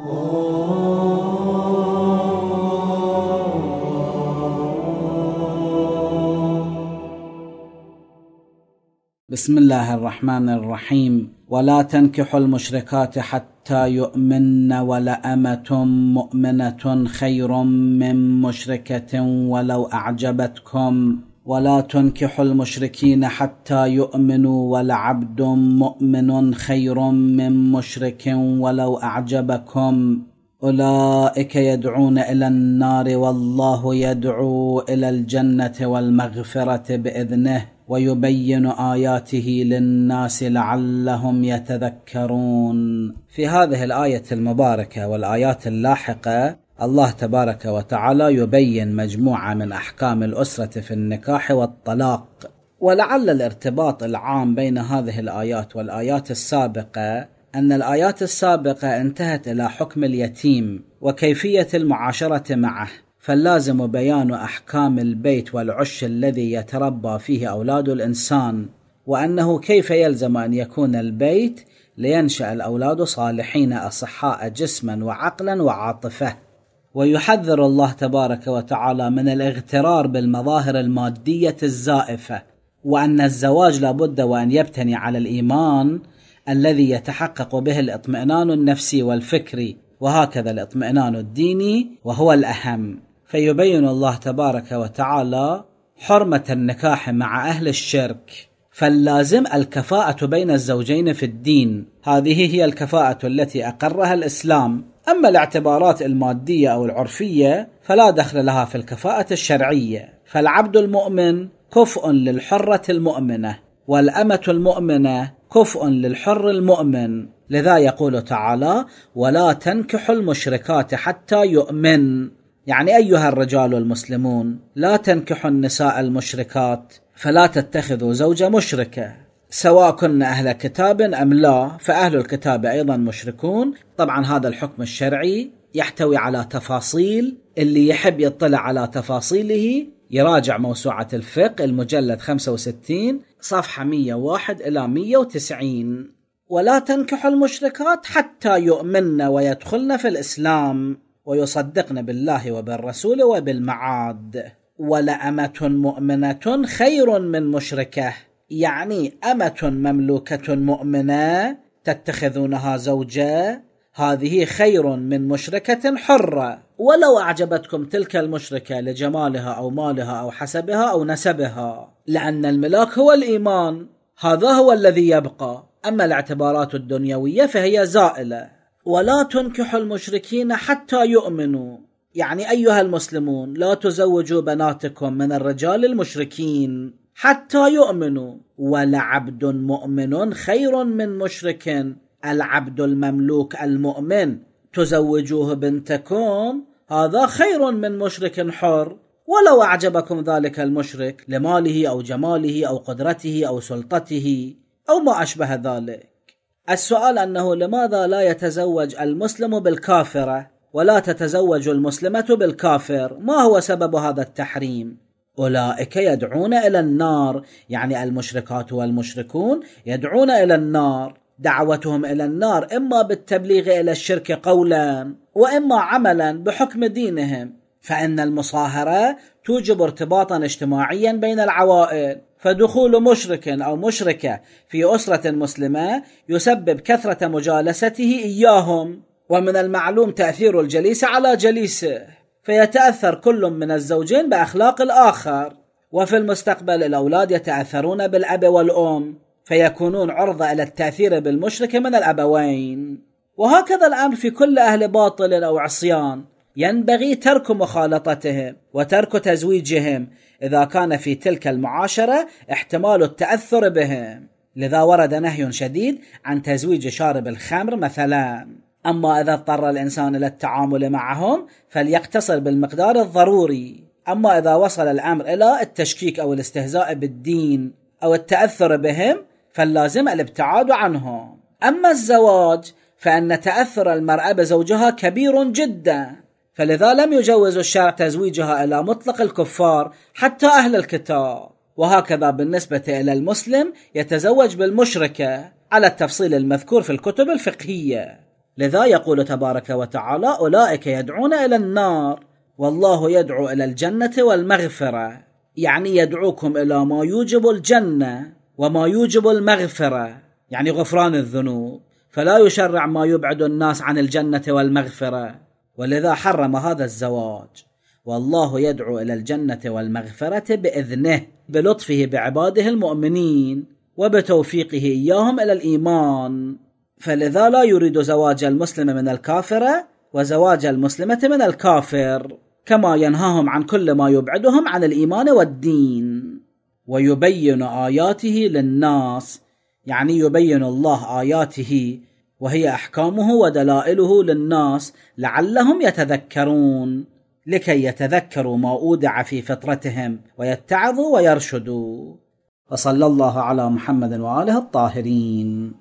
بسم الله الرحمن الرحيم ولا تنكحوا المشركات حتى يؤمن ولأمة مؤمنة خير من مشركة ولو أعجبتكم ولا تنكح المشركين حتى يؤمنوا ولعبد مؤمن خير من مشرك ولو اعجبكم اولئك يدعون الى النار والله يدعو الى الجنه والمغفره باذنه ويبين اياته للناس لعلهم يتذكرون في هذه الايه المباركه والايات اللاحقه الله تبارك وتعالى يبين مجموعة من أحكام الأسرة في النكاح والطلاق ولعل الارتباط العام بين هذه الآيات والآيات السابقة أن الآيات السابقة انتهت إلى حكم اليتيم وكيفية المعاشرة معه فاللازم بيان أحكام البيت والعش الذي يتربى فيه أولاد الإنسان وأنه كيف يلزم أن يكون البيت لينشأ الأولاد صالحين أصحاء جسما وعقلا وعاطفة ويحذر الله تبارك وتعالى من الاغترار بالمظاهر الماديه الزائفه وان الزواج لابد وان يبتني على الايمان الذي يتحقق به الاطمئنان النفسي والفكري وهكذا الاطمئنان الديني وهو الاهم فيبين الله تبارك وتعالى حرمه النكاح مع اهل الشرك فاللازم الكفاءه بين الزوجين في الدين هذه هي الكفاءه التي اقرها الاسلام أما الاعتبارات المادية أو العرفية فلا دخل لها في الكفاءة الشرعية فالعبد المؤمن كفء للحرة المؤمنة والأمة المؤمنة كفء للحر المؤمن لذا يقول تعالى ولا تنكح المشركات حتى يؤمن يعني أيها الرجال المسلمون لا تنكحوا النساء المشركات فلا تتخذوا زوجة مشركة سواء كنا أهل كتاب أم لا فأهل الكتاب أيضا مشركون طبعا هذا الحكم الشرعي يحتوي على تفاصيل اللي يحب يطلع على تفاصيله يراجع موسوعة الفقه المجلد 65 صفحة 101 إلى 190 ولا تنكح المشركات حتى يؤمن ويدخلن في الإسلام ويصدقن بالله وبالرسول وبالمعاد ولأمة مؤمنة خير من مشركه يعني أمة مملوكة مؤمنة تتخذونها زوجة هذه خير من مشركة حرة ولو أعجبتكم تلك المشركة لجمالها أو مالها أو حسبها أو نسبها لأن الملاك هو الإيمان هذا هو الذي يبقى أما الاعتبارات الدنيوية فهي زائلة ولا تنكح المشركين حتى يؤمنوا يعني أيها المسلمون لا تزوجوا بناتكم من الرجال المشركين حتى يؤمنوا ولعبد مؤمن خير من مشرك العبد المملوك المؤمن تزوجوه بنتكم هذا خير من مشرك حر ولو اعجبكم ذلك المشرك لماله او جماله او قدرته او سلطته او ما اشبه ذلك السؤال انه لماذا لا يتزوج المسلم بالكافره ولا تتزوج المسلمه بالكافر ما هو سبب هذا التحريم أولئك يدعون إلى النار يعني المشركات والمشركون يدعون إلى النار دعوتهم الى النار اما بالتبليغ الى الشرك قولا واما عملا بحكم دينهم فان المصاهره توجب ارتباطا اجتماعيا بين العوائل فدخول مشرك او مشركه في اسره مسلمه يسبب كثره مجالسته اياهم ومن المعلوم تاثير الجليس على جليسه فيتاثر كل من الزوجين باخلاق الاخر وفي المستقبل الاولاد يتاثرون بالاب والام فيكونون عرضه الى التاثير بالمشرك من الابوين وهكذا الامر في كل اهل باطل او عصيان ينبغي ترك مخالطتهم وترك تزويجهم اذا كان في تلك المعاشره احتمال التاثر بهم لذا ورد نهي شديد عن تزويج شارب الخمر مثلا أما إذا اضطر الإنسان إلى التعامل معهم فليقتصر بالمقدار الضروري أما إذا وصل الأمر إلى التشكيك أو الاستهزاء بالدين أو التأثر بهم فاللازم الابتعاد عنهم أما الزواج فأن تأثر المرأة بزوجها كبير جدا فلذا لم يجوز الشرع تزويجها إلى مطلق الكفار حتى أهل الكتاب وهكذا بالنسبة إلى المسلم يتزوج بالمشركة على التفصيل المذكور في الكتب الفقهية لذا يقول تبارك وتعالى أولئك يدعون إلى النار والله يدعو إلى الجنة والمغفرة يعني يدعوكم إلى ما يوجب الجنة وما يوجب المغفرة يعني غفران الذنوب فلا يشرع ما يبعد الناس عن الجنة والمغفرة ولذا حرم هذا الزواج والله يدعو إلى الجنة والمغفرة بإذنه بلطفه بعباده المؤمنين وبتوفيقه إياهم إلى الإيمان فلذا لا يريد زواج المسلمة من الكافرة وزواج المسلمة من الكافر كما ينهاهم عن كل ما يبعدهم عن الإيمان والدين ويبين آياته للناس يعني يبين الله آياته وهي أحكامه ودلائله للناس لعلهم يتذكرون لكي يتذكروا ما أودع في فطرتهم ويتعظوا ويرشدوا وصلى الله على محمد وآله الطاهرين